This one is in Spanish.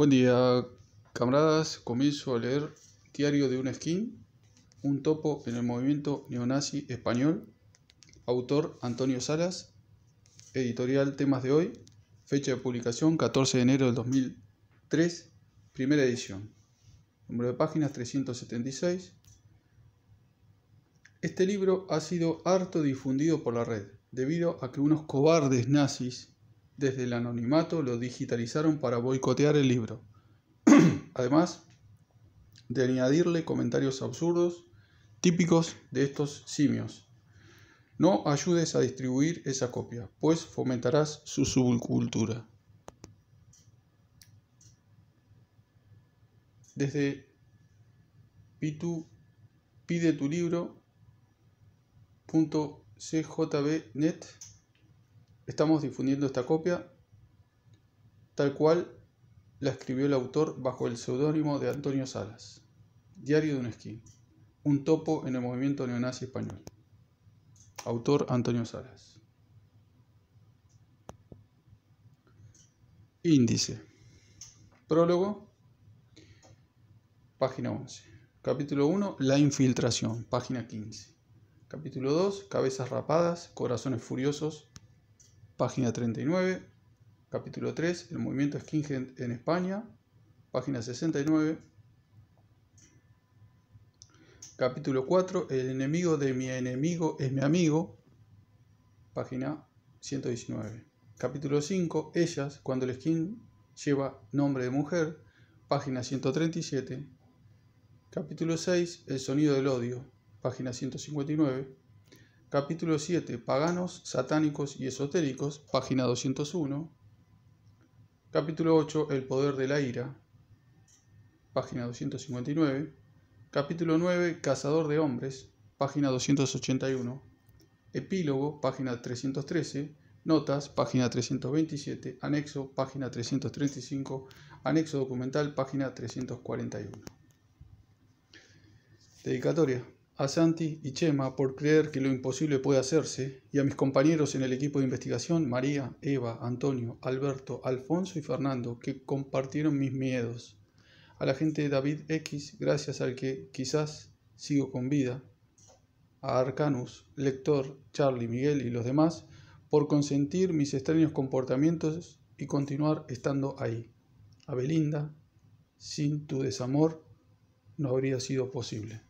Buen día, camaradas. Comienzo a leer Diario de un skin, un topo en el movimiento neonazi español. Autor Antonio Salas. Editorial Temas de hoy. Fecha de publicación 14 de enero del 2003. Primera edición. Número de páginas 376. Este libro ha sido harto difundido por la red, debido a que unos cobardes nazis desde el anonimato lo digitalizaron para boicotear el libro. Además de añadirle comentarios absurdos típicos de estos simios. No ayudes a distribuir esa copia, pues fomentarás su subcultura. Desde Pitu, pide tu Estamos difundiendo esta copia tal cual la escribió el autor bajo el seudónimo de Antonio Salas. Diario de un esquí. Un topo en el movimiento neonazi español. Autor Antonio Salas. Índice. Prólogo. Página 11. Capítulo 1. La infiltración. Página 15. Capítulo 2. Cabezas rapadas, corazones furiosos página 39, capítulo 3, el movimiento skinhead en España, página 69, capítulo 4, el enemigo de mi enemigo es mi amigo, página 119, capítulo 5, ellas, cuando el skin lleva nombre de mujer, página 137, capítulo 6, el sonido del odio, página 159, capítulo 7, Paganos, Satánicos y Esotéricos, página 201. Capítulo 8, El Poder de la Ira, página 259. Capítulo 9, Cazador de Hombres, página 281. Epílogo, página 313. Notas, página 327, anexo, página 335, anexo documental, página 341. Dedicatoria. A Santi y Chema por creer que lo imposible puede hacerse y a mis compañeros en el equipo de investigación, María, Eva, Antonio, Alberto, Alfonso y Fernando, que compartieron mis miedos. A la gente de David X, gracias al que quizás sigo con vida. A Arcanus, Lector, Charlie, Miguel y los demás, por consentir mis extraños comportamientos y continuar estando ahí. A Belinda, sin tu desamor no habría sido posible.